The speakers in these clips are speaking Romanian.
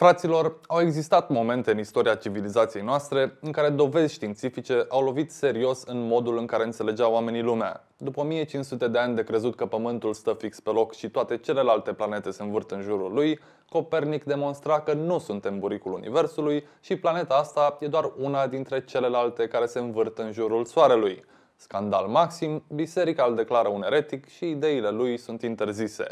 Fraților, au existat momente în istoria civilizației noastre în care dovezi științifice au lovit serios în modul în care înțelegeau oamenii lumea. După 1500 de ani de crezut că Pământul stă fix pe loc și toate celelalte planete se învârt în jurul lui, Copernic demonstra că nu suntem buricul Universului și planeta asta e doar una dintre celelalte care se învârt în jurul Soarelui. Scandal maxim, biserica îl declară un eretic și ideile lui sunt interzise.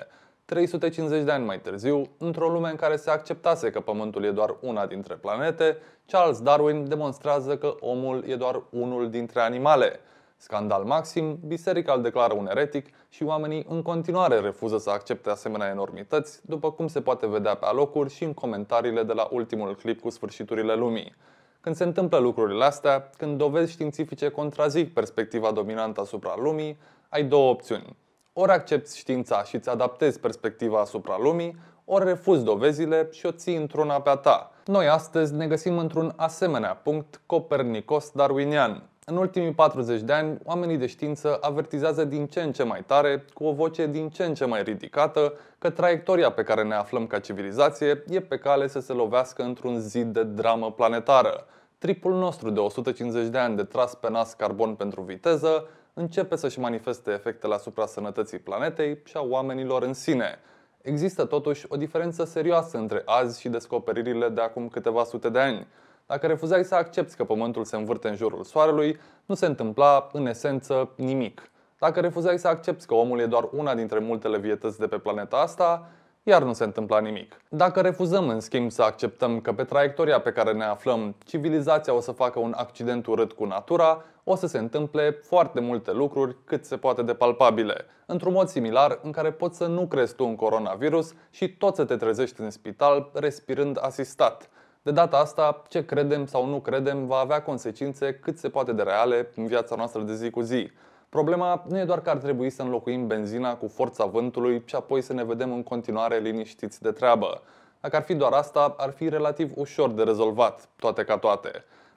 350 de ani mai târziu, într-o lume în care se acceptase că Pământul e doar una dintre planete, Charles Darwin demonstrează că omul e doar unul dintre animale. Scandal maxim, biserica îl declară un eretic și oamenii în continuare refuză să accepte asemenea enormități, după cum se poate vedea pe alocuri și în comentariile de la ultimul clip cu sfârșiturile lumii. Când se întâmplă lucrurile astea, când dovezi științifice contrazic perspectiva dominantă asupra lumii, ai două opțiuni ori accepti știința și îți adaptezi perspectiva asupra lumii, ori refuzi dovezile și o ții într-una pe-a ta. Noi astăzi ne găsim într-un asemenea punct copernicos-darwinian. În ultimii 40 de ani, oamenii de știință avertizează din ce în ce mai tare, cu o voce din ce în ce mai ridicată, că traiectoria pe care ne aflăm ca civilizație e pe cale să se lovească într-un zid de dramă planetară. Tripul nostru de 150 de ani de tras pe nas carbon pentru viteză începe să-și manifeste efectele asupra sănătății planetei și a oamenilor în sine. Există totuși o diferență serioasă între azi și descoperirile de acum câteva sute de ani. Dacă refuzai să accepti că Pământul se învârte în jurul Soarelui, nu se întâmpla, în esență, nimic. Dacă refuzai să accepti că omul e doar una dintre multele vietăți de pe planeta asta, iar nu se întâmpla nimic. Dacă refuzăm în schimb să acceptăm că pe traiectoria pe care ne aflăm, civilizația o să facă un accident urât cu natura, o să se întâmple foarte multe lucruri cât se poate de palpabile, într-un mod similar în care poți să nu crezi tu un coronavirus și tot să te trezești în spital respirând asistat. De data asta, ce credem sau nu credem va avea consecințe cât se poate de reale în viața noastră de zi cu zi. Problema nu e doar că ar trebui să înlocuim benzina cu forța vântului și apoi să ne vedem în continuare liniștiți de treabă. Dacă ar fi doar asta, ar fi relativ ușor de rezolvat, toate ca toate.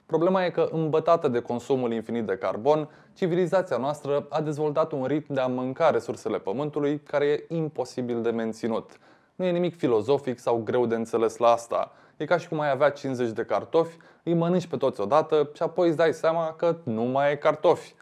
Problema e că, îmbătată de consumul infinit de carbon, civilizația noastră a dezvoltat un ritm de a mânca resursele pământului care e imposibil de menținut. Nu e nimic filozofic sau greu de înțeles la asta. E ca și cum ai avea 50 de cartofi, îi mănânci pe toți odată și apoi îți dai seama că nu mai e cartofi.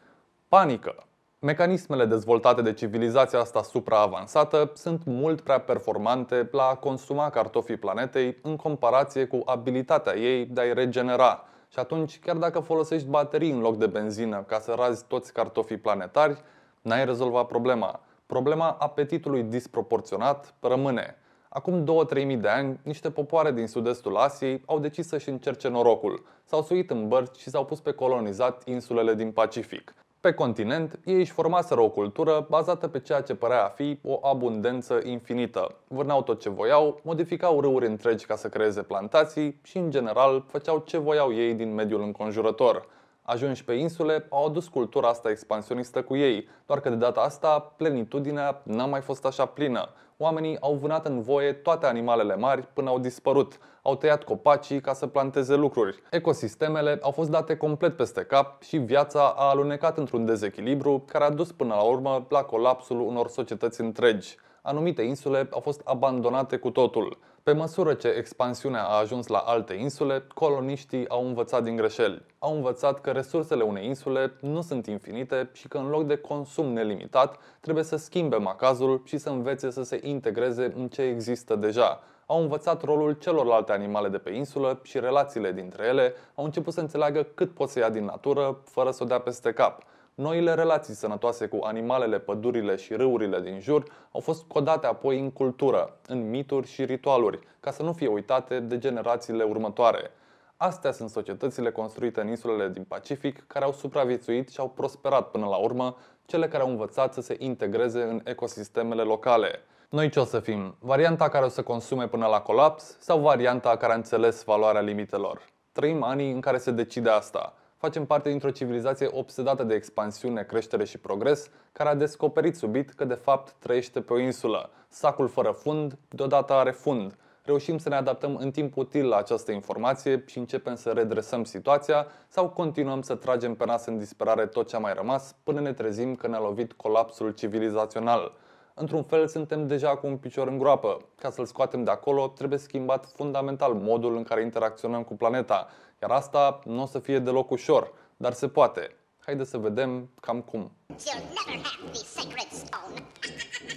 Panică. Mecanismele dezvoltate de civilizația asta supraavansată sunt mult prea performante la a consuma cartofii planetei în comparație cu abilitatea ei de a-i regenera. Și atunci, chiar dacă folosești baterii în loc de benzină ca să razi toți cartofii planetari, n-ai rezolvat problema. Problema apetitului disproporționat rămâne. Acum 2-3 mii de ani, niște popoare din sud-estul Asiei au decis să-și încerce norocul. S-au suit în bărci și s-au pus pe colonizat insulele din Pacific. Pe continent, ei își formaseră o cultură bazată pe ceea ce părea a fi o abundență infinită. Vârneau tot ce voiau, modificau râuri întregi ca să creeze plantații și, în general, făceau ce voiau ei din mediul înconjurător. Ajunși pe insule, au adus cultura asta expansionistă cu ei, doar că de data asta plenitudinea n-a mai fost așa plină oamenii au vânat în voie toate animalele mari până au dispărut. Au tăiat copacii ca să planteze lucruri. Ecosistemele au fost date complet peste cap și viața a alunecat într-un dezechilibru care a dus până la urmă la colapsul unor societăți întregi anumite insule au fost abandonate cu totul. Pe măsură ce expansiunea a ajuns la alte insule, coloniștii au învățat din greșeli. Au învățat că resursele unei insule nu sunt infinite și că în loc de consum nelimitat, trebuie să schimbe macazul și să învețe să se integreze în ce există deja. Au învățat rolul celorlalte animale de pe insulă și relațiile dintre ele, au început să înțeleagă cât pot să ia din natură fără să o dea peste cap. Noile relații sănătoase cu animalele, pădurile și râurile din jur au fost codate apoi în cultură, în mituri și ritualuri, ca să nu fie uitate de generațiile următoare. Astea sunt societățile construite în insulele din Pacific care au supraviețuit și au prosperat până la urmă, cele care au învățat să se integreze în ecosistemele locale. Noi ce o să fim? Varianta care o să consume până la colaps sau varianta care a înțeles valoarea limitelor? Trăim anii în care se decide asta facem parte dintr-o civilizație obsedată de expansiune, creștere și progres, care a descoperit subit că de fapt trăiește pe o insulă. Sacul fără fund, deodată are fund. Reușim să ne adaptăm în timp util la această informație și începem să redresăm situația sau continuăm să tragem pe nas în disperare tot ce a mai rămas până ne trezim că ne-a lovit colapsul civilizațional într-un fel suntem deja cu un picior în groapă. Ca să-l scoatem de acolo, trebuie schimbat fundamental modul în care interacționăm cu planeta, iar asta nu o să fie deloc ușor, dar se poate. Haideți să vedem cam cum.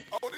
Oh,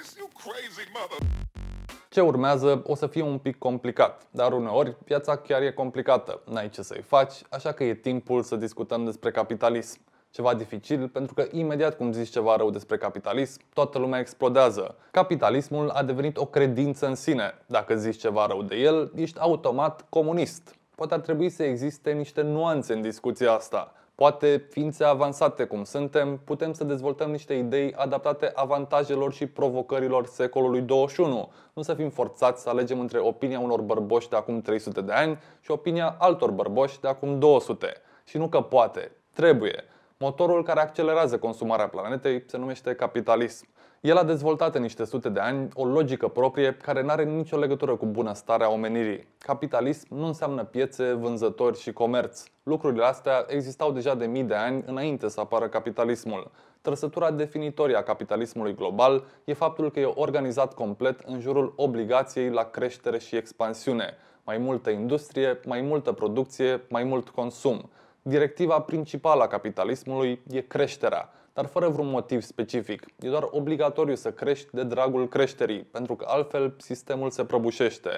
ce urmează o să fie un pic complicat, dar uneori viața chiar e complicată, n-ai ce să-i faci, așa că e timpul să discutăm despre capitalism ceva dificil, pentru că imediat cum zici ceva rău despre capitalism, toată lumea explodează. Capitalismul a devenit o credință în sine. Dacă zici ceva rău de el, ești automat comunist. Poate ar trebui să existe niște nuanțe în discuția asta. Poate ființe avansate cum suntem, putem să dezvoltăm niște idei adaptate avantajelor și provocărilor secolului 21. Nu să fim forțați să alegem între opinia unor bărboși de acum 300 de ani și opinia altor bărboși de acum 200. Și nu că poate, trebuie. Motorul care accelerează consumarea planetei se numește capitalism. El a dezvoltat în niște sute de ani o logică proprie care nu are nicio legătură cu bunăstarea omenirii. Capitalism nu înseamnă piețe, vânzători și comerț. Lucrurile astea existau deja de mii de ani înainte să apară capitalismul. Trăsătura definitorie a capitalismului global e faptul că e organizat complet în jurul obligației la creștere și expansiune. Mai multă industrie, mai multă producție, mai mult consum. Directiva principală a capitalismului e creșterea, dar fără vreun motiv specific. E doar obligatoriu să crești de dragul creșterii, pentru că altfel sistemul se prăbușește.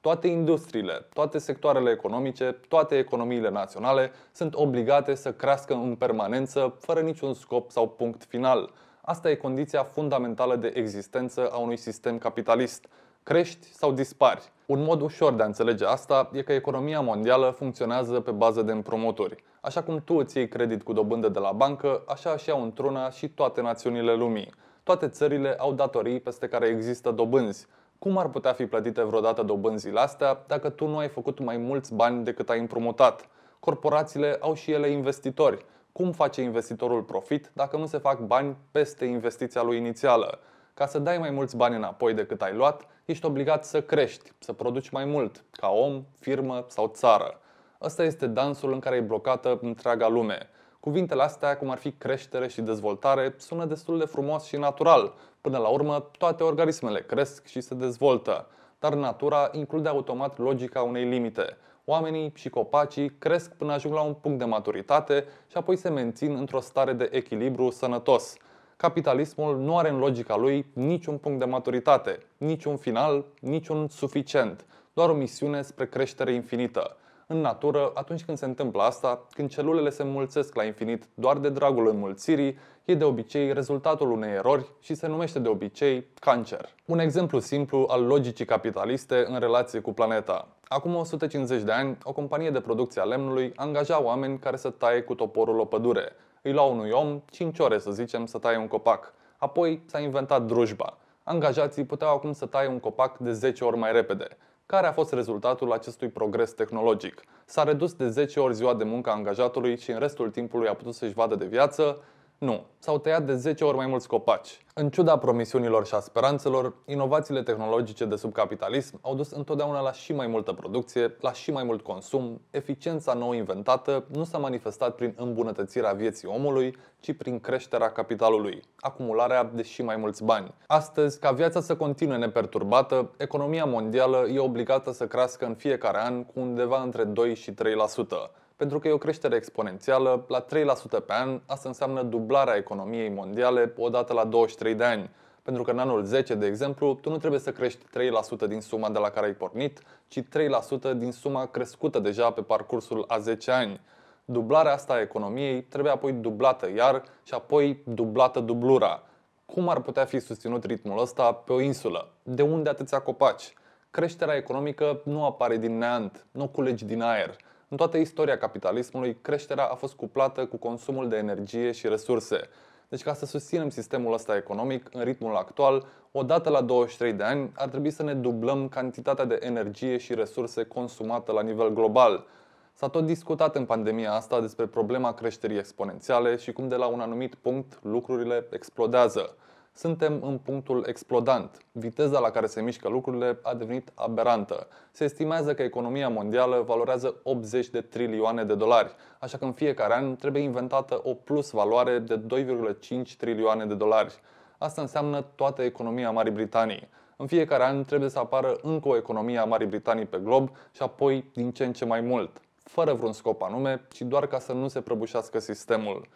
Toate industriile, toate sectoarele economice, toate economiile naționale sunt obligate să crească în permanență, fără niciun scop sau punct final. Asta e condiția fundamentală de existență a unui sistem capitalist crești sau dispari. Un mod ușor de a înțelege asta e că economia mondială funcționează pe bază de împrumuturi. Așa cum tu îți iei credit cu dobândă de la bancă, așa și au într-una și toate națiunile lumii. Toate țările au datorii peste care există dobânzi. Cum ar putea fi plătite vreodată dobânzile astea dacă tu nu ai făcut mai mulți bani decât ai împrumutat? Corporațiile au și ele investitori. Cum face investitorul profit dacă nu se fac bani peste investiția lui inițială? Ca să dai mai mulți bani înapoi decât ai luat, ești obligat să crești, să produci mai mult, ca om, firmă sau țară. Ăsta este dansul în care e blocată întreaga lume. Cuvintele astea, cum ar fi creștere și dezvoltare, sună destul de frumos și natural. Până la urmă, toate organismele cresc și se dezvoltă. Dar natura include automat logica unei limite. Oamenii și copacii cresc până ajung la un punct de maturitate și apoi se mențin într-o stare de echilibru sănătos – capitalismul nu are în logica lui niciun punct de maturitate, niciun final, niciun suficient, doar o misiune spre creștere infinită. În natură, atunci când se întâmplă asta, când celulele se mulțesc la infinit doar de dragul înmulțirii, e de obicei rezultatul unei erori și se numește de obicei cancer. Un exemplu simplu al logicii capitaliste în relație cu planeta. Acum 150 de ani, o companie de producție a lemnului angaja oameni care să taie cu toporul o pădure, îi lua unui om 5 ore, să zicem, să taie un copac. Apoi s-a inventat drujba. Angajații puteau acum să taie un copac de 10 ori mai repede. Care a fost rezultatul acestui progres tehnologic? S-a redus de 10 ori ziua de muncă a angajatului și în restul timpului a putut să-și vadă de viață, nu, s-au tăiat de 10 ori mai mulți copaci. În ciuda promisiunilor și a speranțelor, inovațiile tehnologice de subcapitalism au dus întotdeauna la și mai multă producție, la și mai mult consum, eficiența nou inventată nu s-a manifestat prin îmbunătățirea vieții omului, ci prin creșterea capitalului, acumularea de și mai mulți bani. Astăzi, ca viața să continue neperturbată, economia mondială e obligată să crească în fiecare an cu undeva între 2 și 3% pentru că e o creștere exponențială la 3% pe an, asta înseamnă dublarea economiei mondiale odată la 23 de ani. Pentru că în anul 10, de exemplu, tu nu trebuie să crești 3% din suma de la care ai pornit, ci 3% din suma crescută deja pe parcursul a 10 ani. Dublarea asta a economiei trebuie apoi dublată iar și apoi dublată dublura. Cum ar putea fi susținut ritmul ăsta pe o insulă? De unde atâția copaci? Creșterea economică nu apare din neant, nu o culegi din aer în toată istoria capitalismului, creșterea a fost cuplată cu consumul de energie și resurse. Deci ca să susținem sistemul ăsta economic în ritmul actual, odată la 23 de ani ar trebui să ne dublăm cantitatea de energie și resurse consumată la nivel global. S-a tot discutat în pandemia asta despre problema creșterii exponențiale și cum de la un anumit punct lucrurile explodează. Suntem în punctul explodant. Viteza la care se mișcă lucrurile a devenit aberantă. Se estimează că economia mondială valorează 80 de trilioane de dolari, așa că în fiecare an trebuie inventată o plus valoare de 2,5 trilioane de dolari. Asta înseamnă toată economia Marii Britanii. În fiecare an trebuie să apară încă o economie a Marii Britanii pe glob și apoi din ce în ce mai mult, fără vreun scop anume, ci doar ca să nu se prăbușească sistemul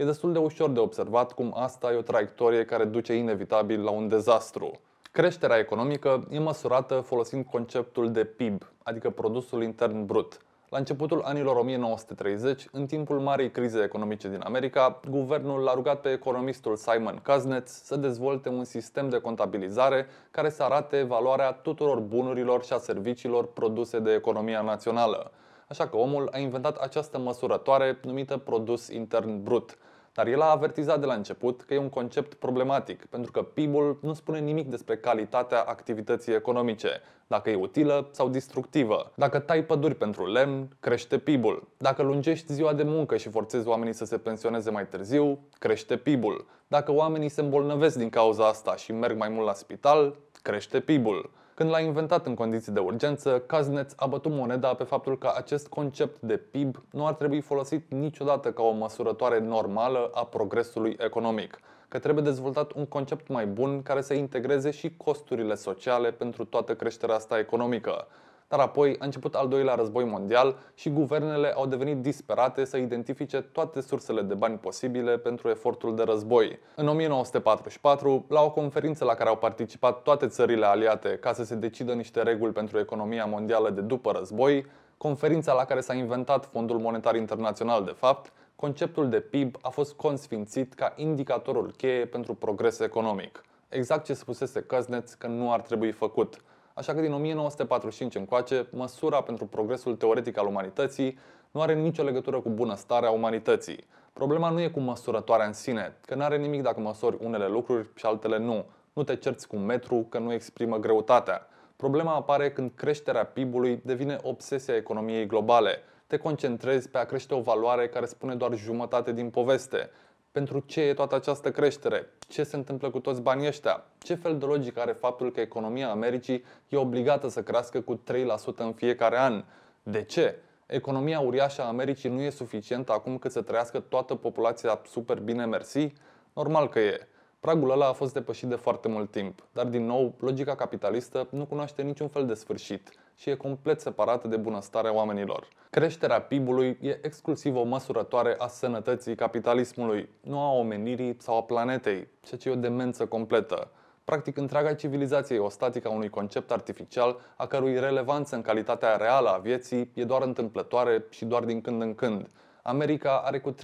e destul de ușor de observat cum asta e o traiectorie care duce inevitabil la un dezastru. Creșterea economică e măsurată folosind conceptul de PIB, adică produsul intern brut. La începutul anilor 1930, în timpul marii crize economice din America, guvernul l-a rugat pe economistul Simon Kuznets să dezvolte un sistem de contabilizare care să arate valoarea tuturor bunurilor și a serviciilor produse de economia națională. Așa că omul a inventat această măsurătoare numită produs intern brut. Dar el a avertizat de la început că e un concept problematic, pentru că PIB-ul nu spune nimic despre calitatea activității economice, dacă e utilă sau distructivă. Dacă tai păduri pentru lemn, crește PIB-ul. Dacă lungești ziua de muncă și forțezi oamenii să se pensioneze mai târziu, crește PIB-ul. Dacă oamenii se îmbolnăvesc din cauza asta și merg mai mult la spital, crește PIB-ul. Când l-a inventat în condiții de urgență, Kaznets a bătut moneda pe faptul că acest concept de PIB nu ar trebui folosit niciodată ca o măsurătoare normală a progresului economic, că trebuie dezvoltat un concept mai bun care să integreze și costurile sociale pentru toată creșterea asta economică. Dar apoi a început al doilea război mondial și guvernele au devenit disperate să identifice toate sursele de bani posibile pentru efortul de război. În 1944, la o conferință la care au participat toate țările aliate ca să se decidă niște reguli pentru economia mondială de după război, conferința la care s-a inventat Fondul Monetar Internațional de fapt, conceptul de PIB a fost consfințit ca indicatorul cheie pentru progres economic. Exact ce spusese Căzneț că nu ar trebui făcut – Așa că din 1945 încoace, măsura pentru progresul teoretic al umanității nu are nicio legătură cu bunăstarea umanității. Problema nu e cu măsurătoarea în sine, că nu are nimic dacă măsori unele lucruri și altele nu. Nu te cerți cu un metru că nu exprimă greutatea. Problema apare când creșterea PIB-ului devine obsesia economiei globale. Te concentrezi pe a crește o valoare care spune doar jumătate din poveste pentru ce e toată această creștere? Ce se întâmplă cu toți banii ăștia? Ce fel de logică are faptul că economia Americii e obligată să crească cu 3% în fiecare an? De ce? Economia uriașă a Americii nu e suficientă acum cât să trăiască toată populația super bine mersi? Normal că e. Pragul ăla a fost depășit de foarte mult timp, dar din nou, logica capitalistă nu cunoaște niciun fel de sfârșit și e complet separată de bunăstarea oamenilor. Creșterea PIB-ului e exclusiv o măsurătoare a sănătății capitalismului, nu a omenirii sau a planetei, ceea ce e o demență completă. Practic, întreaga civilizație e o statică a unui concept artificial a cărui relevanță în calitatea reală a vieții e doar întâmplătoare și doar din când în când, America are cu 36%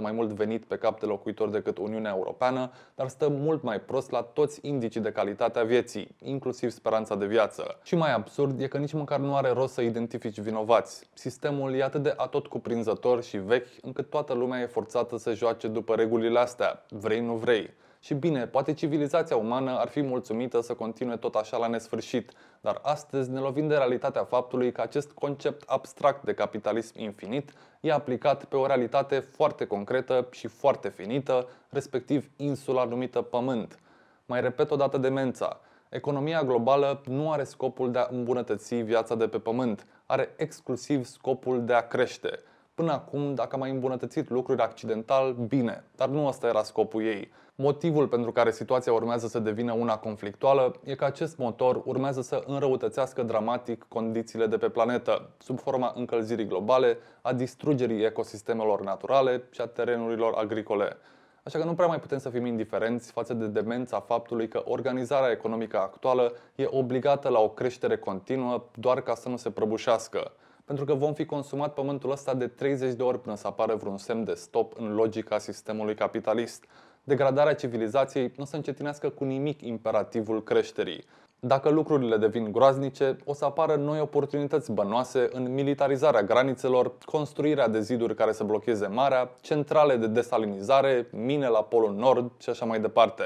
mai mult venit pe cap de locuitor decât Uniunea Europeană, dar stă mult mai prost la toți indicii de calitate a vieții, inclusiv speranța de viață. Și mai absurd e că nici măcar nu are rost să identifici vinovați. Sistemul e atât de atot cuprinzător și vechi încât toată lumea e forțată să joace după regulile astea, vrei nu vrei. Și bine, poate civilizația umană ar fi mulțumită să continue tot așa la nesfârșit, dar astăzi ne lovim de realitatea faptului că acest concept abstract de capitalism infinit e aplicat pe o realitate foarte concretă și foarte finită, respectiv insula numită Pământ. Mai repet o dată demența. Economia globală nu are scopul de a îmbunătăți viața de pe Pământ, are exclusiv scopul de a crește. Până acum, dacă am mai îmbunătățit lucruri accidental, bine, dar nu asta era scopul ei. Motivul pentru care situația urmează să devină una conflictuală e că acest motor urmează să înrăutățească dramatic condițiile de pe planetă, sub forma încălzirii globale, a distrugerii ecosistemelor naturale și a terenurilor agricole. Așa că nu prea mai putem să fim indiferenți față de demența faptului că organizarea economică actuală e obligată la o creștere continuă doar ca să nu se prăbușească. Pentru că vom fi consumat pământul ăsta de 30 de ori până să apară vreun semn de stop în logica sistemului capitalist degradarea civilizației nu o să încetinească cu nimic imperativul creșterii. Dacă lucrurile devin groaznice, o să apară noi oportunități bănoase în militarizarea granițelor, construirea de ziduri care să blocheze marea, centrale de desalinizare, mine la Polul Nord și așa mai departe.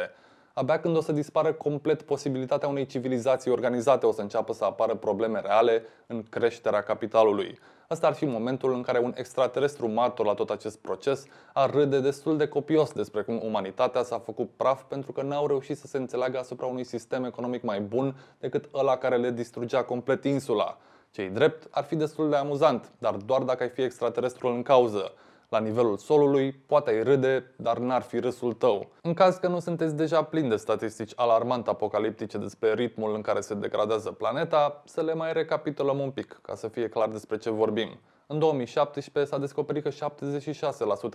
Abia când o să dispară complet posibilitatea unei civilizații organizate, o să înceapă să apară probleme reale în creșterea capitalului. Asta ar fi momentul în care un extraterestru martor la tot acest proces ar râde destul de copios despre cum umanitatea s-a făcut praf pentru că n-au reușit să se înțeleagă asupra unui sistem economic mai bun decât ăla care le distrugea complet insula. Cei drept ar fi destul de amuzant, dar doar dacă ai fi extraterestrul în cauză la nivelul solului, poate ai râde, dar n-ar fi râsul tău. În caz că nu sunteți deja plini de statistici alarmant apocaliptice despre ritmul în care se degradează planeta, să le mai recapitulăm un pic, ca să fie clar despre ce vorbim. În 2017 s-a descoperit că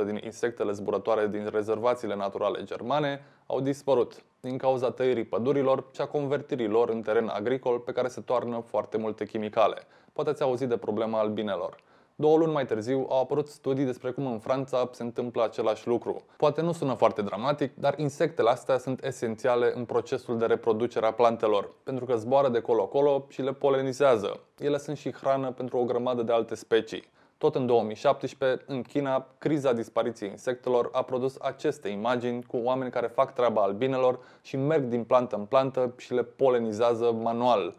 76% din insectele zburătoare din rezervațiile naturale germane au dispărut din cauza tăierii pădurilor și a convertirii lor în teren agricol pe care se toarnă foarte multe chimicale. Poate ați auzit de problema albinelor. Două luni mai târziu au apărut studii despre cum în Franța se întâmplă același lucru. Poate nu sună foarte dramatic, dar insectele astea sunt esențiale în procesul de reproducere a plantelor, pentru că zboară de colo-colo și le polenizează. Ele sunt și hrană pentru o grămadă de alte specii. Tot în 2017, în China, criza dispariției insectelor a produs aceste imagini cu oameni care fac treaba albinelor și merg din plantă în plantă și le polenizează manual.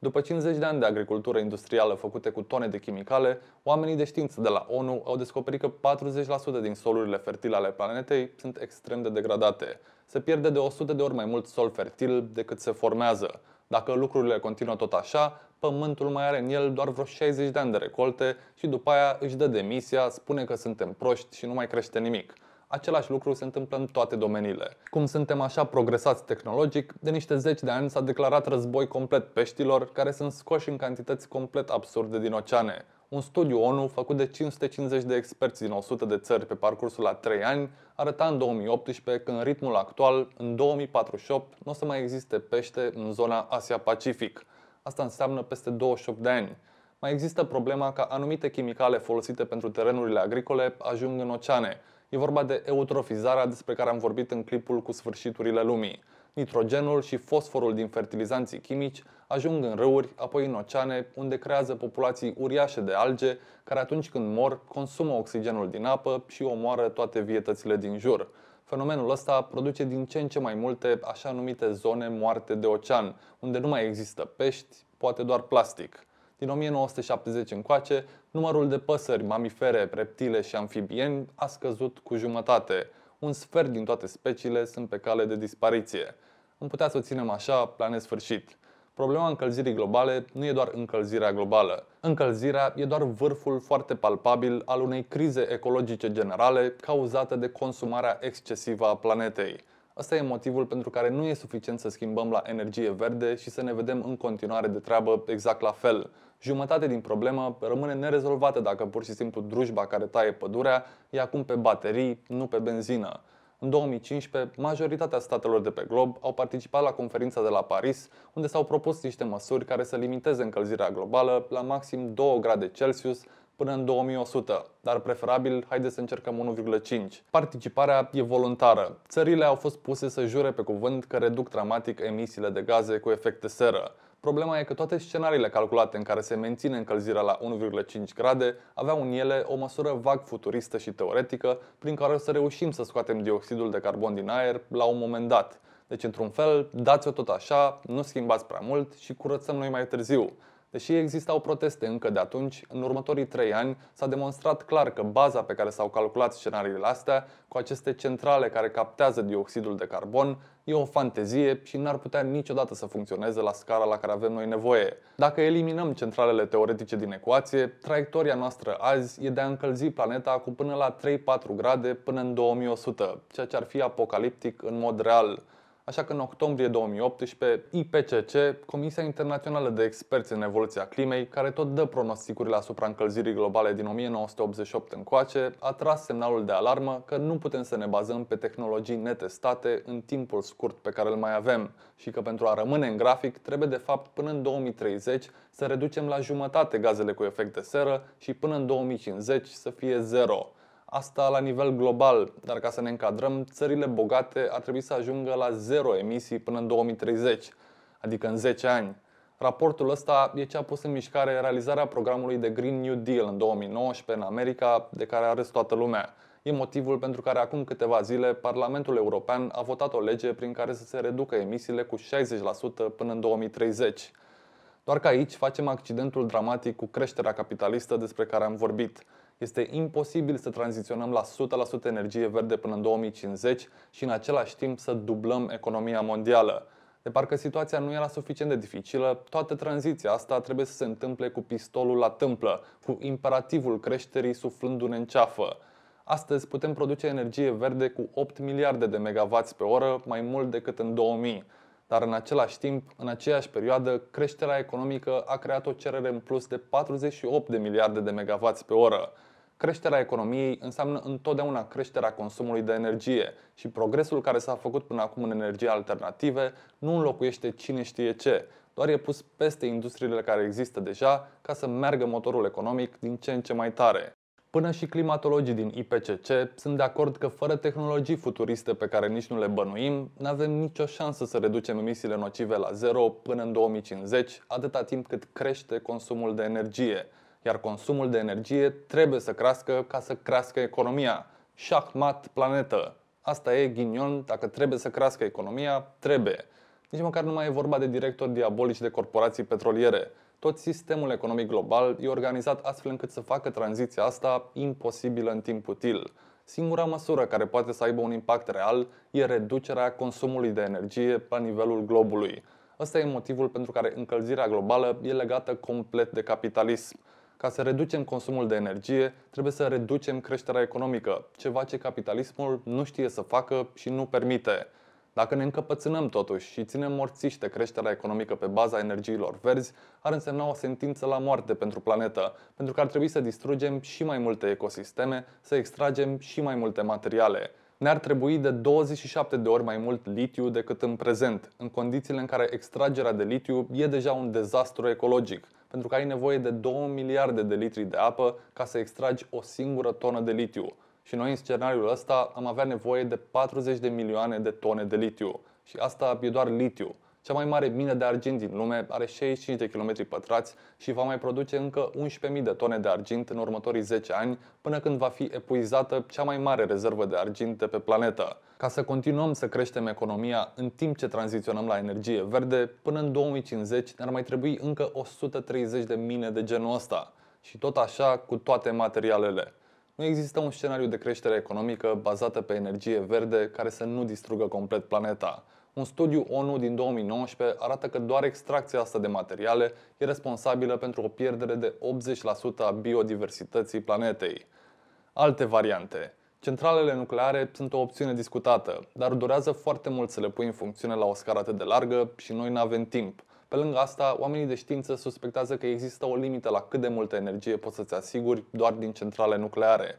După 50 de ani de agricultură industrială făcute cu tone de chimicale, oamenii de știință de la ONU au descoperit că 40% din solurile fertile ale planetei sunt extrem de degradate. Se pierde de 100 de ori mai mult sol fertil decât se formează. Dacă lucrurile continuă tot așa, pământul mai are în el doar vreo 60 de ani de recolte și după aia își dă demisia, spune că suntem proști și nu mai crește nimic – Același lucru se întâmplă în toate domeniile. Cum suntem așa progresați tehnologic, de niște zeci de ani s-a declarat război complet peștilor, care sunt scoși în cantități complet absurde din oceane. Un studiu ONU făcut de 550 de experți din 100 de țări pe parcursul a 3 ani arăta în 2018 că în ritmul actual, în 2048, nu o să mai existe pește în zona Asia-Pacific. Asta înseamnă peste 28 de ani. Mai există problema că anumite chimicale folosite pentru terenurile agricole ajung în oceane, E vorba de eutrofizarea despre care am vorbit în clipul cu sfârșiturile lumii. Nitrogenul și fosforul din fertilizanții chimici ajung în râuri, apoi în oceane, unde creează populații uriașe de alge, care atunci când mor consumă oxigenul din apă și omoară toate vietățile din jur. Fenomenul ăsta produce din ce în ce mai multe așa numite zone moarte de ocean, unde nu mai există pești, poate doar plastic. Din 1970 încoace, numărul de păsări, mamifere, reptile și amfibieni a scăzut cu jumătate. Un sfert din toate speciile sunt pe cale de dispariție. Nu putea să o ținem așa, la nesfârșit. Problema încălzirii globale nu e doar încălzirea globală. Încălzirea e doar vârful foarte palpabil al unei crize ecologice generale cauzată de consumarea excesivă a planetei. Asta e motivul pentru care nu e suficient să schimbăm la energie verde și să ne vedem în continuare de treabă exact la fel. Jumătate din problemă rămâne nerezolvată dacă pur și simplu drujba care taie pădurea e acum pe baterii, nu pe benzină. În 2015, majoritatea statelor de pe glob au participat la conferința de la Paris, unde s-au propus niște măsuri care să limiteze încălzirea globală la maxim 2 grade Celsius până în 2100, dar preferabil haideți să încercăm 1,5. Participarea e voluntară. Țările au fost puse să jure pe cuvânt că reduc dramatic emisiile de gaze cu efect de seră. Problema e că toate scenariile calculate în care se menține încălzirea la 1,5 grade aveau în ele o măsură vag futuristă și teoretică prin care o să reușim să scoatem dioxidul de carbon din aer la un moment dat. Deci, într-un fel, dați-o tot așa, nu schimbați prea mult și curățăm noi mai târziu. Deși existau proteste încă de atunci, în următorii trei ani s-a demonstrat clar că baza pe care s-au calculat scenariile astea, cu aceste centrale care captează dioxidul de carbon, e o fantezie și n-ar putea niciodată să funcționeze la scara la care avem noi nevoie. Dacă eliminăm centralele teoretice din ecuație, traiectoria noastră azi e de a încălzi planeta cu până la 3-4 grade până în 2100, ceea ce ar fi apocaliptic în mod real. Așa că în octombrie 2018, IPCC, Comisia Internațională de Experți în Evoluția Climei, care tot dă pronosticurile asupra încălzirii globale din 1988 încoace, a tras semnalul de alarmă că nu putem să ne bazăm pe tehnologii netestate în timpul scurt pe care îl mai avem și că pentru a rămâne în grafic trebuie de fapt până în 2030 să reducem la jumătate gazele cu efect de seră și până în 2050 să fie zero. Asta la nivel global, dar ca să ne încadrăm, țările bogate ar trebui să ajungă la zero emisii până în 2030, adică în 10 ani. Raportul ăsta e ce a pus în mișcare realizarea programului de Green New Deal în 2019 în America, de care are toată lumea. E motivul pentru care acum câteva zile Parlamentul European a votat o lege prin care să se reducă emisiile cu 60% până în 2030. Doar că aici facem accidentul dramatic cu creșterea capitalistă despre care am vorbit – este imposibil să tranziționăm la 100% energie verde până în 2050 și în același timp să dublăm economia mondială. De parcă situația nu era suficient de dificilă, toată tranziția asta trebuie să se întâmple cu pistolul la tâmplă, cu imperativul creșterii suflându-ne în ceafă. Astăzi putem produce energie verde cu 8 miliarde de megawatts pe oră, mai mult decât în 2000. Dar în același timp, în aceeași perioadă, creșterea economică a creat o cerere în plus de 48 de miliarde de megawatts pe oră. Creșterea economiei înseamnă întotdeauna creșterea consumului de energie și progresul care s-a făcut până acum în energie alternative nu înlocuiește cine știe ce, doar e pus peste industriile care există deja ca să meargă motorul economic din ce în ce mai tare. Până și climatologii din IPCC sunt de acord că fără tehnologii futuriste pe care nici nu le bănuim, nu avem nicio șansă să reducem emisiile nocive la zero până în 2050, atâta timp cât crește consumul de energie iar consumul de energie trebuie să crească ca să crească economia. Șahmat planetă. Asta e ghinion, dacă trebuie să crească economia, trebuie. Nici măcar nu mai e vorba de directori diabolici de corporații petroliere. Tot sistemul economic global e organizat astfel încât să facă tranziția asta imposibilă în timp util. Singura măsură care poate să aibă un impact real e reducerea consumului de energie la nivelul globului. Ăsta e motivul pentru care încălzirea globală e legată complet de capitalism. Ca să reducem consumul de energie, trebuie să reducem creșterea economică, ceva ce capitalismul nu știe să facă și nu permite. Dacă ne încăpățânăm totuși și ținem morțiște creșterea economică pe baza energiilor verzi, ar însemna o sentință la moarte pentru planetă, pentru că ar trebui să distrugem și mai multe ecosisteme, să extragem și mai multe materiale. Ne-ar trebui de 27 de ori mai mult litiu decât în prezent, în condițiile în care extragerea de litiu e deja un dezastru ecologic – pentru că ai nevoie de 2 miliarde de litri de apă ca să extragi o singură tonă de litiu. Și noi în scenariul ăsta am avea nevoie de 40 de milioane de tone de litiu. Și asta e doar litiu. Cea mai mare mină de argint din lume are 65 de km pătrați și va mai produce încă 11.000 de tone de argint în următorii 10 ani, până când va fi epuizată cea mai mare rezervă de argint de pe planetă. Ca să continuăm să creștem economia în timp ce tranziționăm la energie verde, până în 2050 ne-ar mai trebui încă 130 de mine de genul ăsta. Și tot așa cu toate materialele. Nu există un scenariu de creștere economică bazată pe energie verde care să nu distrugă complet planeta. Un studiu ONU din 2019 arată că doar extracția asta de materiale e responsabilă pentru o pierdere de 80% a biodiversității planetei. Alte variante. Centralele nucleare sunt o opțiune discutată, dar durează foarte mult să le pui în funcțiune la o scară atât de largă și noi nu avem timp. Pe lângă asta, oamenii de știință suspectează că există o limită la cât de multă energie poți să-ți asiguri doar din centrale nucleare.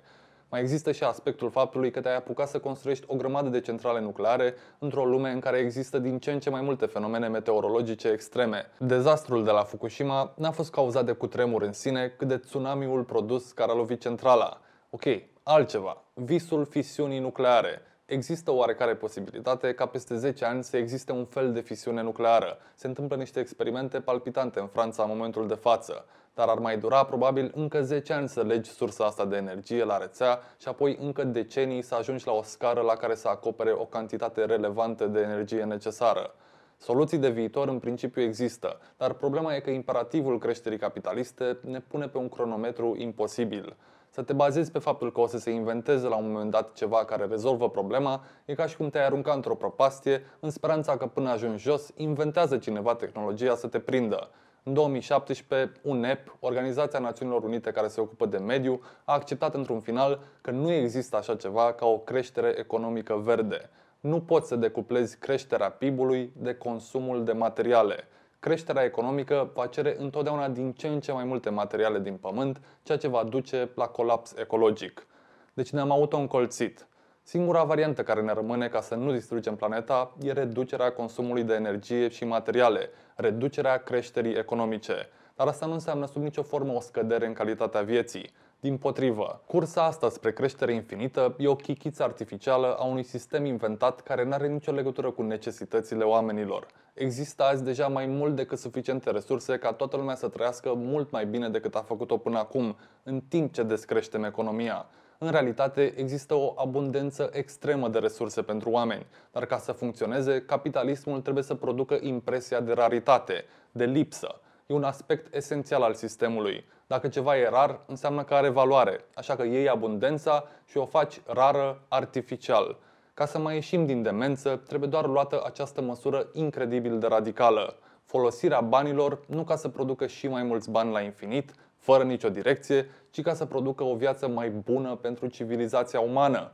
Mai există și aspectul faptului că te-ai apucat să construiești o grămadă de centrale nucleare într-o lume în care există din ce în ce mai multe fenomene meteorologice extreme. Dezastrul de la Fukushima n-a fost cauzat de cutremur în sine, cât de tsunamiul produs care a lovit centrala. Ok, altceva. Visul fisiunii nucleare există oarecare posibilitate ca peste 10 ani să existe un fel de fisiune nucleară. Se întâmplă niște experimente palpitante în Franța în momentul de față, dar ar mai dura probabil încă 10 ani să legi sursa asta de energie la rețea și apoi încă decenii să ajungi la o scară la care să acopere o cantitate relevantă de energie necesară. Soluții de viitor în principiu există, dar problema e că imperativul creșterii capitaliste ne pune pe un cronometru imposibil să te bazezi pe faptul că o să se inventeze la un moment dat ceva care rezolvă problema, e ca și cum te-ai arunca într-o propastie, în speranța că până ajungi jos, inventează cineva tehnologia să te prindă. În 2017, UNEP, Organizația Națiunilor Unite care se ocupă de mediu, a acceptat într-un final că nu există așa ceva ca o creștere economică verde. Nu poți să decuplezi creșterea PIB-ului de consumul de materiale. Creșterea economică va cere întotdeauna din ce în ce mai multe materiale din pământ, ceea ce va duce la colaps ecologic. Deci ne-am auto-încolțit. Singura variantă care ne rămâne ca să nu distrugem planeta e reducerea consumului de energie și materiale, reducerea creșterii economice. Dar asta nu înseamnă sub nicio formă o scădere în calitatea vieții. Din potrivă, cursa asta spre creștere infinită e o chichiță artificială a unui sistem inventat care nu are nicio legătură cu necesitățile oamenilor există azi deja mai mult decât suficiente resurse ca toată lumea să trăiască mult mai bine decât a făcut-o până acum, în timp ce descreștem economia. În realitate, există o abundență extremă de resurse pentru oameni, dar ca să funcționeze, capitalismul trebuie să producă impresia de raritate, de lipsă. E un aspect esențial al sistemului. Dacă ceva e rar, înseamnă că are valoare, așa că iei abundența și o faci rară artificial. Ca să mai ieșim din demență, trebuie doar luată această măsură incredibil de radicală. Folosirea banilor nu ca să producă și mai mulți bani la infinit, fără nicio direcție, ci ca să producă o viață mai bună pentru civilizația umană.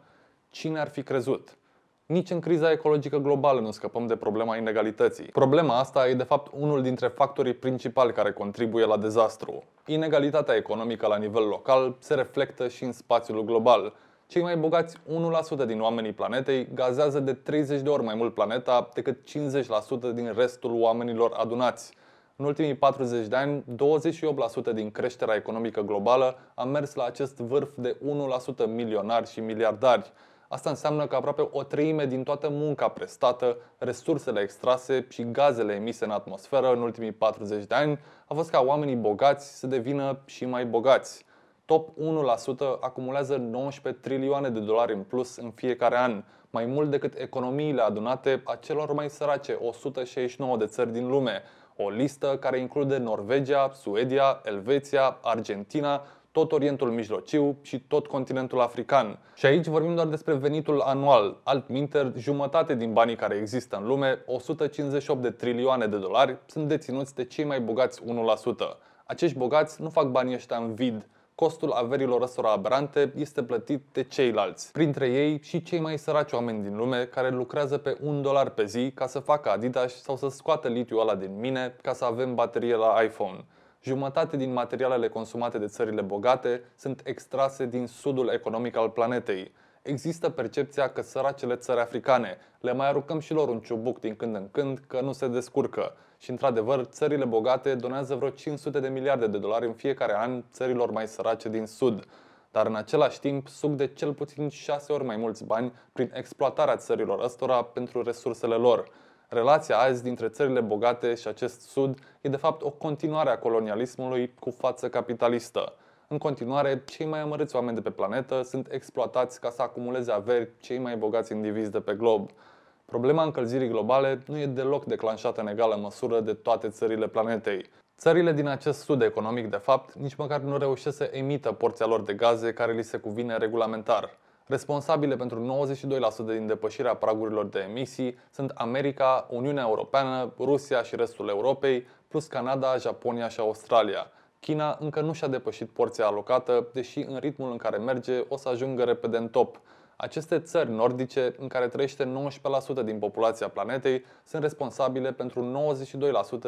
Cine ar fi crezut? Nici în criza ecologică globală nu scăpăm de problema inegalității. Problema asta e de fapt unul dintre factorii principali care contribuie la dezastru. Inegalitatea economică la nivel local se reflectă și în spațiul global. Cei mai bogați 1% din oamenii planetei gazează de 30 de ori mai mult planeta decât 50% din restul oamenilor adunați. În ultimii 40 de ani, 28% din creșterea economică globală a mers la acest vârf de 1% milionari și miliardari. Asta înseamnă că aproape o treime din toată munca prestată, resursele extrase și gazele emise în atmosferă în ultimii 40 de ani a fost ca oamenii bogați să devină și mai bogați. Top 1% acumulează 19 trilioane de dolari în plus în fiecare an, mai mult decât economiile adunate a celor mai sărace 169 de țări din lume, o listă care include Norvegia, Suedia, Elveția, Argentina, tot Orientul Mijlociu și tot continentul african. Și aici vorbim doar despre venitul anual, altminter jumătate din banii care există în lume, 158 de trilioane de dolari, sunt deținuți de cei mai bogați 1%. Acești bogați nu fac banii ăștia în vid, Costul averilor răsura aberante este plătit de ceilalți, printre ei și cei mai săraci oameni din lume care lucrează pe un dolar pe zi ca să facă Adidas sau să scoată litiu ăla din mine ca să avem baterie la iPhone. Jumătate din materialele consumate de țările bogate sunt extrase din sudul economic al planetei, există percepția că săracele țări africane le mai aruncăm și lor un ciubuc din când în când că nu se descurcă. Și într-adevăr, țările bogate donează vreo 500 de miliarde de dolari în fiecare an țărilor mai sărace din sud. Dar în același timp suc de cel puțin 6 ori mai mulți bani prin exploatarea țărilor ăstora pentru resursele lor. Relația azi dintre țările bogate și acest sud e de fapt o continuare a colonialismului cu față capitalistă. În continuare, cei mai amărâți oameni de pe planetă sunt exploatați ca să acumuleze averi cei mai bogați indivizi de pe glob. Problema încălzirii globale nu e deloc declanșată în egală măsură de toate țările planetei. Țările din acest sud economic, de fapt, nici măcar nu reușesc să emită porția lor de gaze care li se cuvine regulamentar. Responsabile pentru 92% din depășirea pragurilor de emisii sunt America, Uniunea Europeană, Rusia și restul Europei, plus Canada, Japonia și Australia. China încă nu și-a depășit porția alocată, deși în ritmul în care merge o să ajungă repede în top. Aceste țări nordice, în care trăiește 19% din populația planetei, sunt responsabile pentru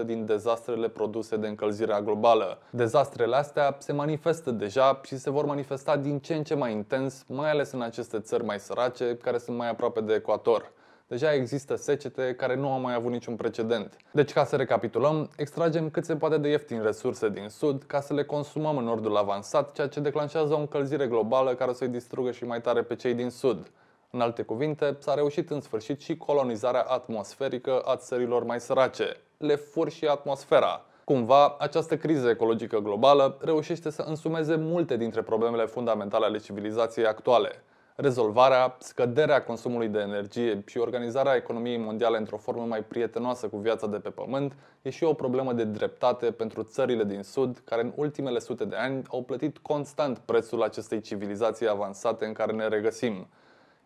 92% din dezastrele produse de încălzirea globală. Dezastrele astea se manifestă deja și se vor manifesta din ce în ce mai intens, mai ales în aceste țări mai sărace, care sunt mai aproape de ecuator. Deja există secete care nu au mai avut niciun precedent. Deci, ca să recapitulăm, extragem cât se poate de ieftin resurse din sud ca să le consumăm în nordul avansat, ceea ce declanșează o încălzire globală care o să-i distrugă și mai tare pe cei din sud. În alte cuvinte, s-a reușit în sfârșit și colonizarea atmosferică a țărilor mai sărace. Le fur și atmosfera. Cumva, această criză ecologică globală reușește să însumeze multe dintre problemele fundamentale ale civilizației actuale rezolvarea, scăderea consumului de energie și organizarea economiei mondiale într-o formă mai prietenoasă cu viața de pe pământ e și o problemă de dreptate pentru țările din Sud, care în ultimele sute de ani au plătit constant prețul acestei civilizații avansate în care ne regăsim.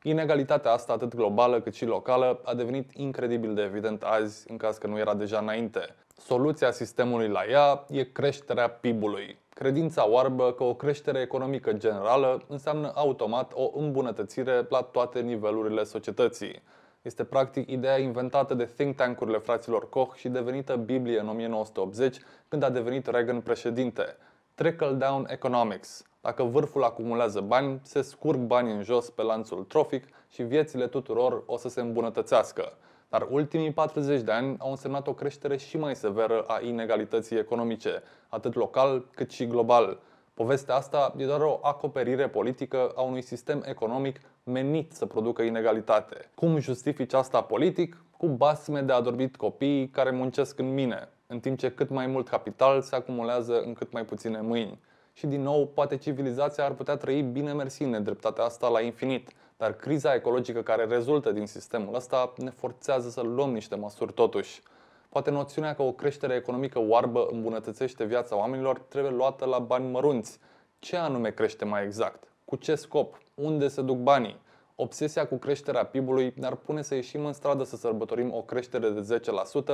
Inegalitatea asta, atât globală cât și locală, a devenit incredibil de evident azi, în caz că nu era deja înainte. Soluția sistemului la ea e creșterea PIB-ului. Credința oarbă că o creștere economică generală înseamnă automat o îmbunătățire la toate nivelurile societății. Este practic ideea inventată de think tank-urile fraților Koch și devenită Biblie în 1980 când a devenit Reagan președinte. Trickle-down economics. Dacă vârful acumulează bani, se scurg bani în jos pe lanțul trofic și viețile tuturor o să se îmbunătățească. Dar ultimii 40 de ani au însemnat o creștere și mai severă a inegalității economice, atât local cât și global. Povestea asta e doar o acoperire politică a unui sistem economic menit să producă inegalitate. Cum justifici asta politic? Cu basme de adorbit copiii care muncesc în mine, în timp ce cât mai mult capital se acumulează în cât mai puține mâini. Și din nou, poate civilizația ar putea trăi bine mersi în dreptatea asta la infinit, dar criza ecologică care rezultă din sistemul ăsta ne forțează să luăm niște măsuri totuși. Poate noțiunea că o creștere economică oarbă îmbunătățește viața oamenilor trebuie luată la bani mărunți. Ce anume crește mai exact? Cu ce scop? Unde se duc banii? Obsesia cu creșterea PIB-ului ne-ar pune să ieșim în stradă să sărbătorim o creștere de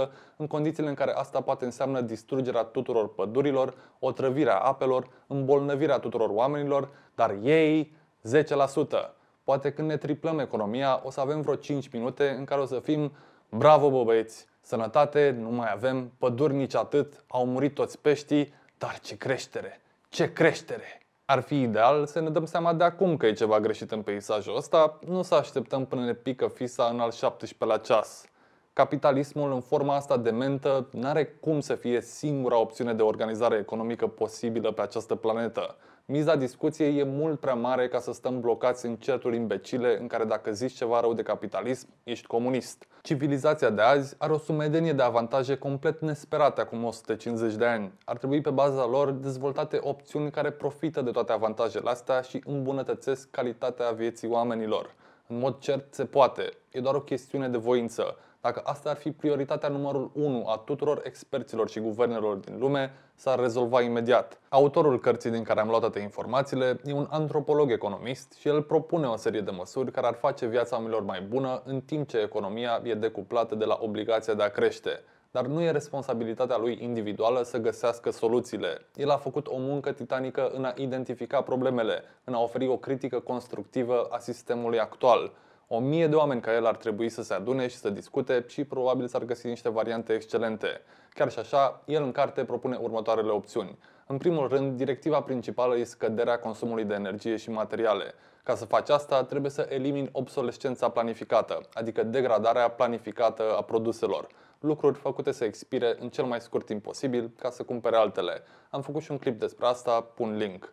10% în condițiile în care asta poate înseamnă distrugerea tuturor pădurilor, otrăvirea apelor, îmbolnăvirea tuturor oamenilor, dar ei 10%. Poate când ne triplăm economia, o să avem vreo 5 minute în care o să fim bravo, bă băieți, sănătate, nu mai avem păduri nici atât, au murit toți peștii, dar ce creștere, ce creștere! Ar fi ideal să ne dăm seama de acum că e ceva greșit în peisajul ăsta, nu să așteptăm până ne pică fisa în al 17 la ceas. Capitalismul în forma asta dementă n-are cum să fie singura opțiune de organizare economică posibilă pe această planetă miza discuției e mult prea mare ca să stăm blocați în certuri imbecile în care dacă zici ceva rău de capitalism, ești comunist. Civilizația de azi are o sumedenie de avantaje complet nesperate acum 150 de ani. Ar trebui pe baza lor dezvoltate opțiuni care profită de toate avantajele astea și îmbunătățesc calitatea vieții oamenilor. În mod cert se poate, e doar o chestiune de voință. Dacă asta ar fi prioritatea numărul 1 a tuturor experților și guvernelor din lume, s-ar rezolva imediat. Autorul cărții din care am luat toate informațiile e un antropolog economist și el propune o serie de măsuri care ar face viața oamenilor mai bună în timp ce economia e decuplată de la obligația de a crește dar nu e responsabilitatea lui individuală să găsească soluțiile. El a făcut o muncă titanică în a identifica problemele, în a oferi o critică constructivă a sistemului actual o mie de oameni care el ar trebui să se adune și să discute și probabil s-ar găsi niște variante excelente. Chiar și așa, el în carte propune următoarele opțiuni. În primul rând, directiva principală este scăderea consumului de energie și materiale. Ca să faci asta, trebuie să elimini obsolescența planificată, adică degradarea planificată a produselor. Lucruri făcute să expire în cel mai scurt timp posibil ca să cumpere altele. Am făcut și un clip despre asta, pun link.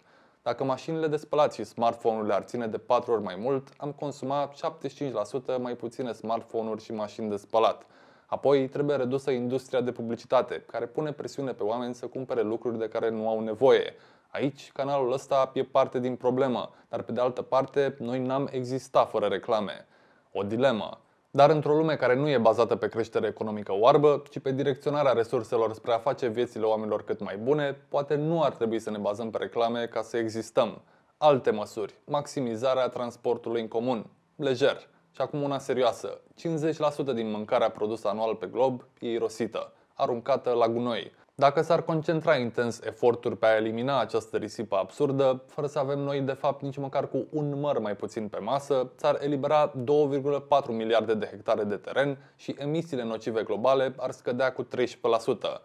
Dacă mașinile de spălat și smartphone-urile ar ține de 4 ori mai mult, am consumat 75% mai puține smartphone-uri și mașini de spălat. Apoi trebuie redusă industria de publicitate, care pune presiune pe oameni să cumpere lucruri de care nu au nevoie. Aici, canalul ăsta e parte din problemă, dar pe de altă parte, noi n-am exista fără reclame. O dilemă. Dar într-o lume care nu e bazată pe creștere economică oarbă, ci pe direcționarea resurselor spre a face viețile oamenilor cât mai bune, poate nu ar trebui să ne bazăm pe reclame ca să existăm. Alte măsuri, maximizarea transportului în comun, lejer. Și acum una serioasă, 50% din mâncarea produsă anual pe glob e irosită, aruncată la gunoi. Dacă s-ar concentra intens eforturi pe a elimina această risipă absurdă, fără să avem noi de fapt nici măcar cu un măr mai puțin pe masă, s-ar elibera 2,4 miliarde de hectare de teren și emisiile nocive globale ar scădea cu 13%.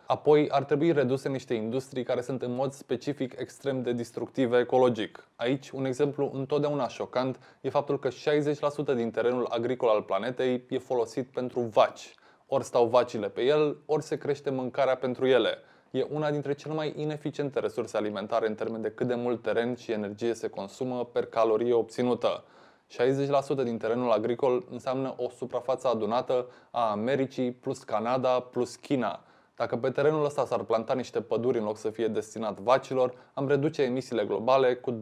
Apoi ar trebui reduse niște industrii care sunt în mod specific extrem de destructive ecologic. Aici, un exemplu întotdeauna șocant e faptul că 60% din terenul agricol al planetei e folosit pentru vaci ori stau vacile pe el, ori se crește mâncarea pentru ele. E una dintre cele mai ineficiente resurse alimentare în termen de cât de mult teren și energie se consumă per calorie obținută. 60% din terenul agricol înseamnă o suprafață adunată a Americii plus Canada plus China. Dacă pe terenul ăsta s-ar planta niște păduri în loc să fie destinat vacilor, am reduce emisiile globale cu 20%.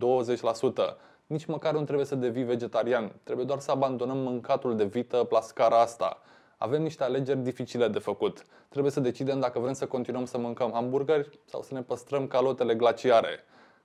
Nici măcar nu trebuie să devii vegetarian, trebuie doar să abandonăm mâncatul de vită la scara asta. Avem niște alegeri dificile de făcut. Trebuie să decidem dacă vrem să continuăm să mâncăm hamburgeri sau să ne păstrăm calotele glaciare.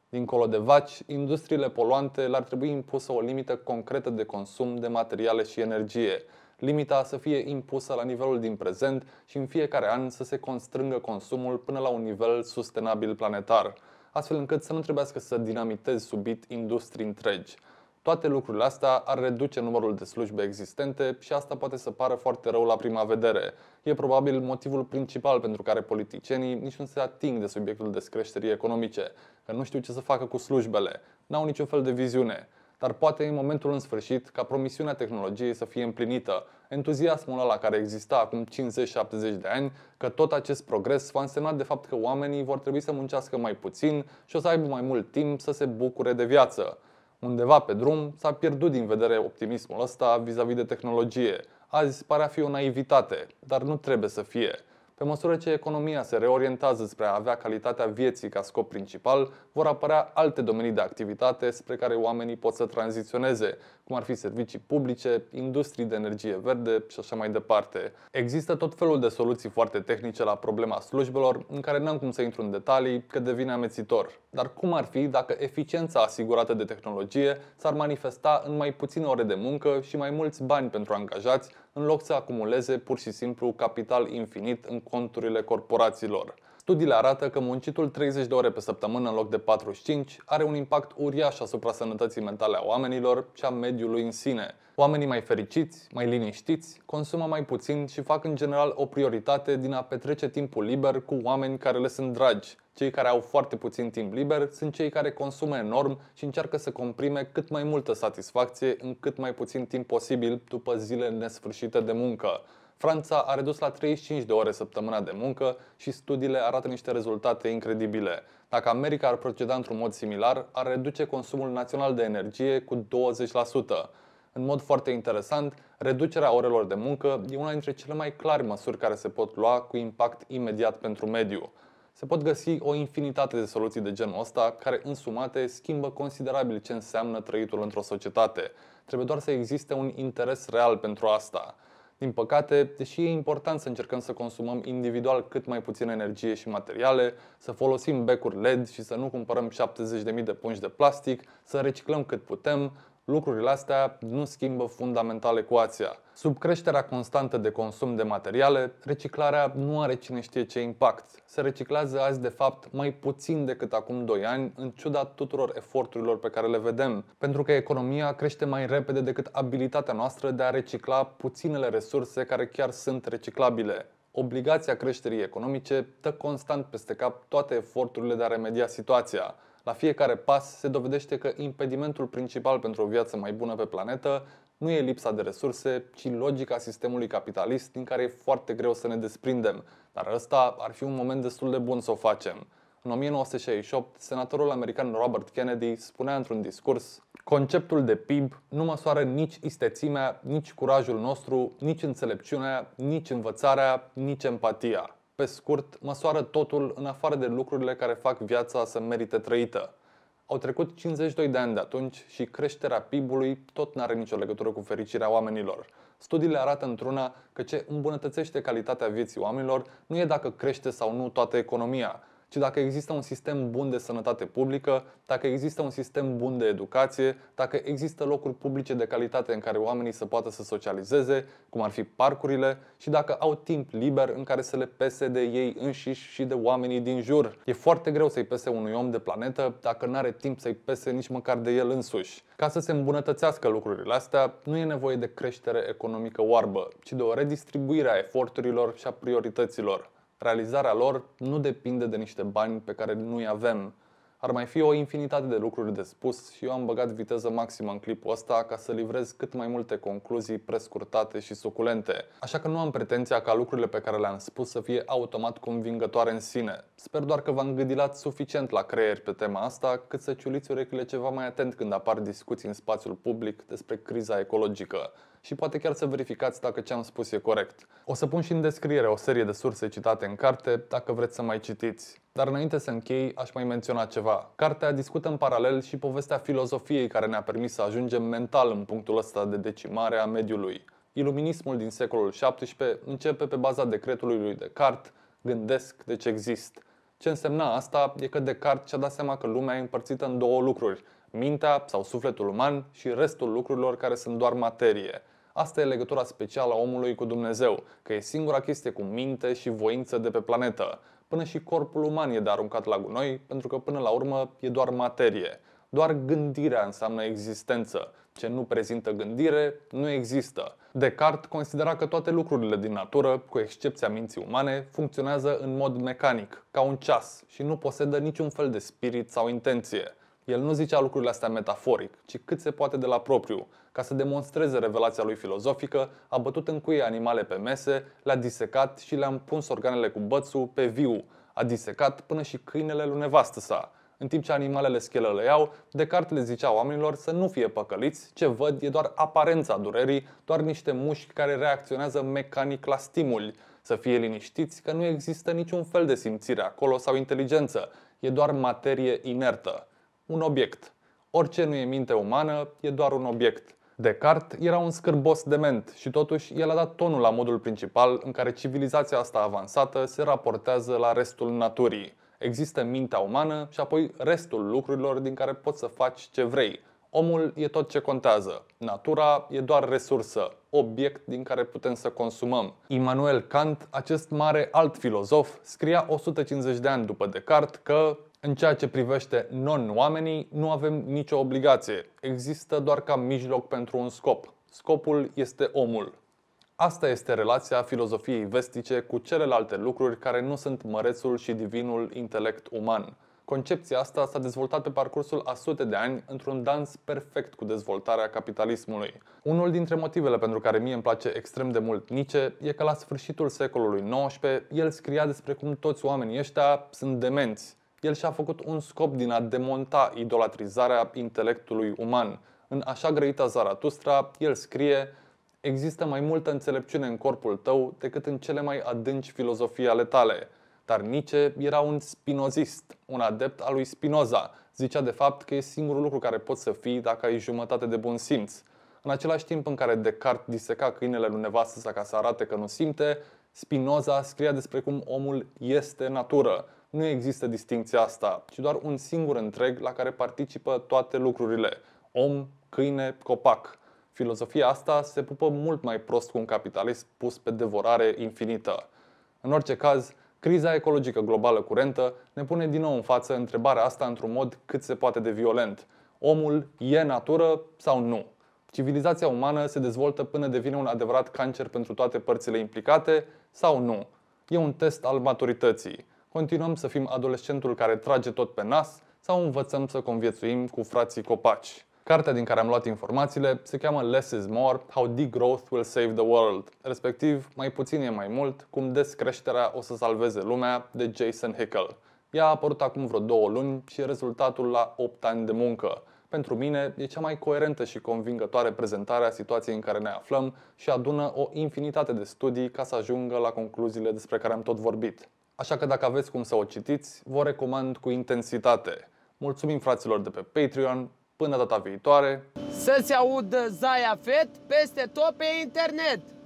Dincolo de vaci, industriile poluante le-ar trebui impusă o limită concretă de consum de materiale și energie. Limita să fie impusă la nivelul din prezent și în fiecare an să se constrângă consumul până la un nivel sustenabil planetar, astfel încât să nu trebuiască să dinamitezi subit industrii întregi. Toate lucrurile astea ar reduce numărul de slujbe existente și asta poate să pară foarte rău la prima vedere. E probabil motivul principal pentru care politicienii nici nu se ating de subiectul descreșterii economice, că nu știu ce să facă cu slujbele, n-au niciun fel de viziune. Dar poate e momentul în sfârșit ca promisiunea tehnologiei să fie împlinită, entuziasmul ăla care exista acum 50-70 de ani, că tot acest progres va însemna de fapt că oamenii vor trebui să muncească mai puțin și o să aibă mai mult timp să se bucure de viață undeva pe drum s-a pierdut din vedere optimismul ăsta vis-a-vis de tehnologie. Azi pare a fi o naivitate, dar nu trebuie să fie. Pe măsură ce economia se reorientează spre a avea calitatea vieții ca scop principal, vor apărea alte domenii de activitate spre care oamenii pot să tranziționeze, cum ar fi servicii publice, industrii de energie verde și așa mai departe. Există tot felul de soluții foarte tehnice la problema slujbelor, în care n-am cum să intru în detalii, că devine amețitor. Dar cum ar fi dacă eficiența asigurată de tehnologie s-ar manifesta în mai puține ore de muncă și mai mulți bani pentru angajați, în loc să acumuleze pur și simplu capital infinit în conturile corporațiilor. Studiile arată că muncitul 30 de ore pe săptămână în loc de 45 are un impact uriaș asupra sănătății mentale a oamenilor și a mediului în sine. Oamenii mai fericiți, mai liniștiți, consumă mai puțin și fac în general o prioritate din a petrece timpul liber cu oameni care le sunt dragi. Cei care au foarte puțin timp liber sunt cei care consumă enorm și încearcă să comprime cât mai multă satisfacție în cât mai puțin timp posibil după zile nesfârșite de muncă. Franța a redus la 35 de ore săptămâna de muncă și studiile arată niște rezultate incredibile. Dacă America ar proceda într-un mod similar, ar reduce consumul național de energie cu 20%. În mod foarte interesant, reducerea orelor de muncă e una dintre cele mai clare măsuri care se pot lua cu impact imediat pentru mediu. Se pot găsi o infinitate de soluții de genul ăsta care însumate schimbă considerabil ce înseamnă trăitul într-o societate. Trebuie doar să existe un interes real pentru asta. Din păcate, deși e important să încercăm să consumăm individual cât mai puțină energie și materiale, să folosim becuri LED și să nu cumpărăm 70.000 de pungi de plastic, să reciclăm cât putem, lucrurile astea nu schimbă fundamental ecuația. Sub creșterea constantă de consum de materiale, reciclarea nu are cine știe ce impact. Se reciclează azi de fapt mai puțin decât acum 2 ani, în ciuda tuturor eforturilor pe care le vedem, pentru că economia crește mai repede decât abilitatea noastră de a recicla puținele resurse care chiar sunt reciclabile. Obligația creșterii economice dă constant peste cap toate eforturile de a remedia situația. La fiecare pas se dovedește că impedimentul principal pentru o viață mai bună pe planetă nu e lipsa de resurse, ci logica sistemului capitalist din care e foarte greu să ne desprindem, dar ăsta ar fi un moment destul de bun să o facem. În 1968, senatorul american Robert Kennedy spunea într-un discurs Conceptul de PIB nu măsoară nici istețimea, nici curajul nostru, nici înțelepciunea, nici învățarea, nici empatia. Pe scurt, măsoară totul în afară de lucrurile care fac viața să merite trăită. Au trecut 52 de ani de atunci și creșterea PIB-ului tot nu are nicio legătură cu fericirea oamenilor. Studiile arată într-una că ce îmbunătățește calitatea vieții oamenilor nu e dacă crește sau nu toată economia, ci dacă există un sistem bun de sănătate publică, dacă există un sistem bun de educație, dacă există locuri publice de calitate în care oamenii să poată să socializeze, cum ar fi parcurile, și dacă au timp liber în care să le pese de ei înșiși și de oamenii din jur. E foarte greu să-i pese unui om de planetă dacă nu are timp să-i pese nici măcar de el însuși. Ca să se îmbunătățească lucrurile astea, nu e nevoie de creștere economică oarbă, ci de o redistribuire a eforturilor și a priorităților realizarea lor nu depinde de niște bani pe care nu-i avem. Ar mai fi o infinitate de lucruri de spus și eu am băgat viteză maximă în clipul ăsta ca să livrez cât mai multe concluzii prescurtate și suculente. Așa că nu am pretenția ca lucrurile pe care le-am spus să fie automat convingătoare în sine. Sper doar că v-am gândilat suficient la creier pe tema asta cât să ciuliți urechile ceva mai atent când apar discuții în spațiul public despre criza ecologică și poate chiar să verificați dacă ce am spus e corect. O să pun și în descriere o serie de surse citate în carte, dacă vreți să mai citiți. Dar înainte să închei, aș mai menționa ceva. Cartea discută în paralel și povestea filozofiei care ne-a permis să ajungem mental în punctul ăsta de decimare a mediului. Iluminismul din secolul XVII începe pe baza decretului lui Descartes, gândesc deci exist. Ce însemna asta e că Descartes și-a dat seama că lumea e împărțită în două lucruri, mintea sau sufletul uman și restul lucrurilor care sunt doar materie. Asta e legătura specială a omului cu Dumnezeu, că e singura chestie cu minte și voință de pe planetă. Până și corpul uman e de aruncat la gunoi, pentru că până la urmă e doar materie. Doar gândirea înseamnă existență. Ce nu prezintă gândire, nu există. Descartes considera că toate lucrurile din natură, cu excepția minții umane, funcționează în mod mecanic, ca un ceas, și nu posedă niciun fel de spirit sau intenție. El nu zicea lucrurile astea metaforic, ci cât se poate de la propriu, ca să demonstreze revelația lui filozofică, a bătut în cuie animale pe mese, le-a disecat și le-a împuns organele cu bățul pe viu, a disecat până și câinele lui nevastă sa. În timp ce animalele schelălăiau, Descartes le zicea oamenilor să nu fie păcăliți, ce văd e doar aparența durerii, doar niște mușchi care reacționează mecanic la stimuli, să fie liniștiți că nu există niciun fel de simțire acolo sau inteligență, e doar materie inertă un obiect. Orice nu e minte umană, e doar un obiect. Descartes era un scârbos dement și totuși el a dat tonul la modul principal în care civilizația asta avansată se raportează la restul naturii. Există mintea umană și apoi restul lucrurilor din care poți să faci ce vrei. Omul e tot ce contează, natura e doar resursă, obiect din care putem să consumăm. Immanuel Kant, acest mare alt filozof, scria 150 de ani după Descartes că în ceea ce privește non-oamenii, nu avem nicio obligație. Există doar ca mijloc pentru un scop. Scopul este omul. Asta este relația filozofiei vestice cu celelalte lucruri care nu sunt mărețul și divinul intelect uman. Concepția asta s-a dezvoltat pe parcursul a sute de ani într-un dans perfect cu dezvoltarea capitalismului. Unul dintre motivele pentru care mie îmi place extrem de mult Nietzsche e că la sfârșitul secolului XIX el scria despre cum toți oamenii ăștia sunt demenți el și-a făcut un scop din a demonta idolatrizarea intelectului uman. În așa grăita Zaratustra, el scrie Există mai multă înțelepciune în corpul tău decât în cele mai adânci filozofii ale tale. Dar Nietzsche era un spinozist, un adept al lui Spinoza. Zicea de fapt că e singurul lucru care poți să fii dacă ai jumătate de bun simț. În același timp în care Descartes diseca câinele lui nevastă ca să arate că nu simte, Spinoza scria despre cum omul este natură, nu există distinția asta, ci doar un singur întreg la care participă toate lucrurile. Om, câine, copac. Filozofia asta se pupă mult mai prost cu un capitalism pus pe devorare infinită. În orice caz, criza ecologică globală curentă ne pune din nou în față întrebarea asta într-un mod cât se poate de violent. Omul e natură sau nu? Civilizația umană se dezvoltă până devine un adevărat cancer pentru toate părțile implicate sau nu? E un test al maturității. Continuăm să fim adolescentul care trage tot pe nas sau învățăm să conviețuim cu frații copaci? Cartea din care am luat informațiile se cheamă Less is More, How Degrowth Will Save the World, respectiv Mai puțin e mai mult, cum descreșterea o să salveze lumea, de Jason Hickel. Ea a apărut acum vreo două luni și e rezultatul la 8 ani de muncă. Pentru mine e cea mai coerentă și convingătoare prezentare a situației în care ne aflăm și adună o infinitate de studii ca să ajungă la concluziile despre care am tot vorbit. Așa că dacă aveți cum să o citiți, vă recomand cu intensitate. Mulțumim fraților de pe Patreon, până data viitoare. Să se audă Zaia Fet peste tot pe internet!